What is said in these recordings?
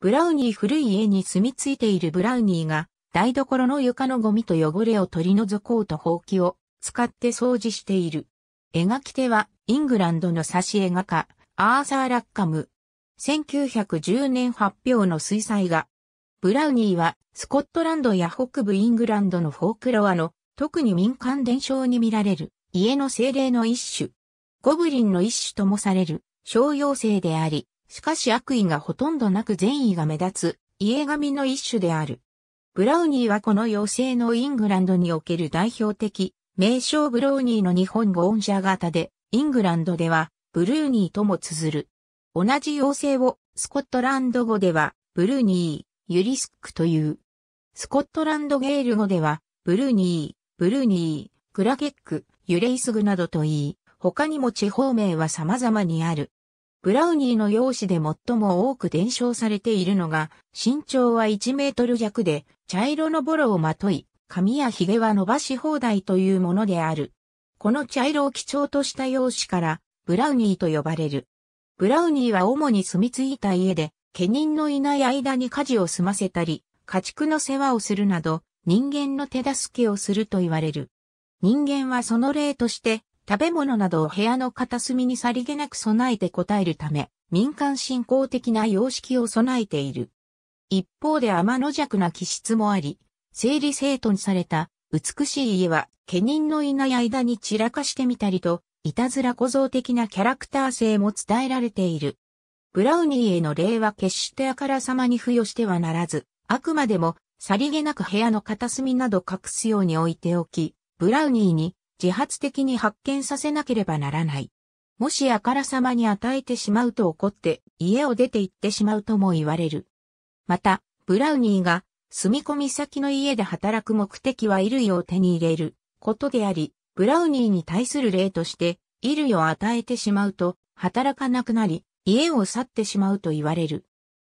ブラウニー古い家に住み着いているブラウニーが、台所の床のゴミと汚れを取り除こうとほうきを使って掃除している。描き手は、イングランドの挿絵画家、アーサー・ラッカム。1910年発表の水彩画。ブラウニーは、スコットランドや北部イングランドのフォークロアの、特に民間伝承に見られる、家の精霊の一種。ゴブリンの一種ともされる、商用性であり、しかし悪意がほとんどなく善意が目立つ、家神の一種である。ブラウニーはこの妖精のイングランドにおける代表的、名称ブローニーの日本語音社型で、イングランドでは、ブルーニーとも綴る。同じ妖精を、スコットランド語では、ブルーニー、ユリスクという。スコットランドゲール語では、ブルーニー、ブルーニー、グラケック、ユレイスグなどといい、他にも地方名は様々にある。ブラウニーの容姿で最も多く伝承されているのが、身長は1メートル弱で、茶色のボロをまとい、髪や髭は伸ばし放題というものである。この茶色を基調とした容姿から、ブラウニーと呼ばれる。ブラウニーは主に住み着いた家で、家人のいない間に家事を済ませたり、家畜の世話をするなど、人間の手助けをすると言われる。人間はその例として、食べ物などを部屋の片隅にさりげなく備えて応えるため、民間信仰的な様式を備えている。一方で天の弱な気質もあり、整理整頓された美しい家は、家人のいない間に散らかしてみたりと、いたずら小僧的なキャラクター性も伝えられている。ブラウニーへの礼は決してあからさまに付与してはならず、あくまでも、さりげなく部屋の片隅など隠すように置いておき、ブラウニーに自発的に発見させなければならない。もしあからさまに与えてしまうと怒って家を出て行ってしまうとも言われる。また、ブラウニーが住み込み先の家で働く目的は衣類を手に入れることであり、ブラウニーに対する例として衣類を与えてしまうと働かなくなり、家を去ってしまうと言われる。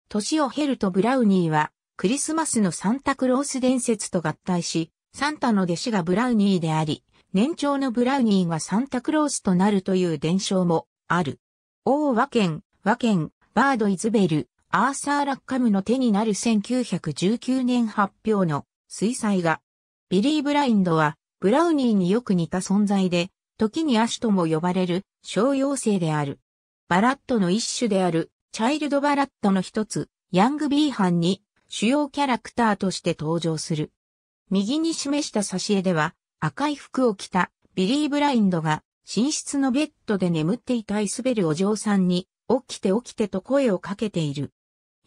年を経るとブラウニーはクリスマスのサンタクロース伝説と合体し、サンタの弟子がブラウニーであり、年長のブラウニーがサンタクロースとなるという伝承もある。王和剣、和剣、バード・イズベル、アーサー・ラッカムの手になる1919年発表の水彩画。ビリー・ブラインドは、ブラウニーによく似た存在で、時に足とも呼ばれる小妖精である。バラットの一種である、チャイルド・バラットの一つ、ヤング・ビーハンに主要キャラクターとして登場する。右に示した挿絵では、赤い服を着たビリー・ブラインドが寝室のベッドで眠っていたイスベルお嬢さんに起きて起きてと声をかけている。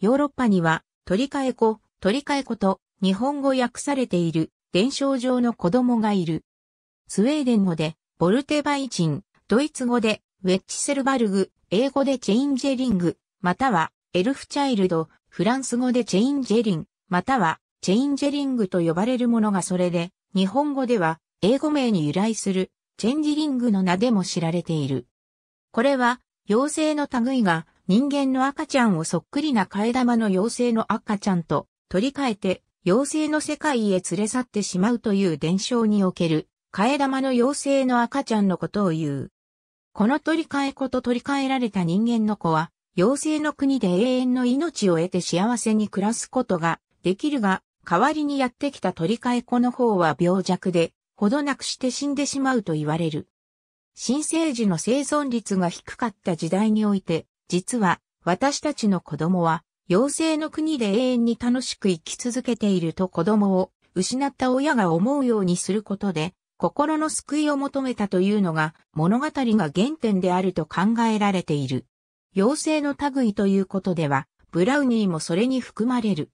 ヨーロッパには取り替え子、取り替え子と日本語訳されている伝承上の子供がいる。スウェーデン語でボルテバイチン、ドイツ語でウェッチセルバルグ、英語でチェインジェリング、またはエルフチャイルド、フランス語でチェインジェリン、またはチェインジェリングと呼ばれるものがそれで、日本語では英語名に由来するチェンジリングの名でも知られている。これは、妖精の類が人間の赤ちゃんをそっくりな替え玉の妖精の赤ちゃんと取り替えて妖精の世界へ連れ去ってしまうという伝承における替え玉の妖精の赤ちゃんのことを言う。この取り替え子と取り替えられた人間の子は妖精の国で永遠の命を得て幸せに暮らすことができるが、代わりにやってきた取り替え子の方は病弱で、ほどなくして死んでしまうと言われる。新生児の生存率が低かった時代において、実は私たちの子供は妖精の国で永遠に楽しく生き続けていると子供を失った親が思うようにすることで心の救いを求めたというのが物語が原点であると考えられている。妖精の類ということではブラウニーもそれに含まれる。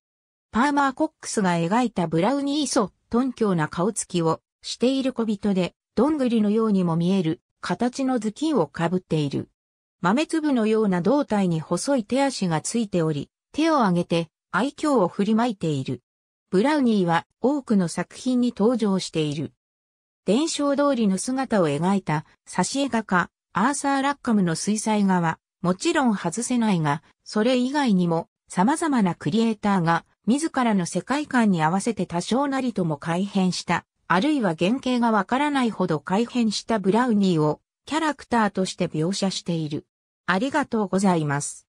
パーマー・コックスが描いたブラウニー・ソ、頓強な顔つきをしている小人で、どんぐりのようにも見える形の頭巾をかぶっている。豆粒のような胴体に細い手足がついており、手を挙げて愛嬌を振りまいている。ブラウニーは多くの作品に登場している。伝承通りの姿を描いた挿絵画家、アーサー・ラッカムの水彩画は、もちろん外せないが、それ以外にも様々なクリエイターが自らの世界観に合わせて多少なりとも改変したあるいは原型がわからないほど改変したブラウニーをキャラクターとして描写している。ありがとうございます。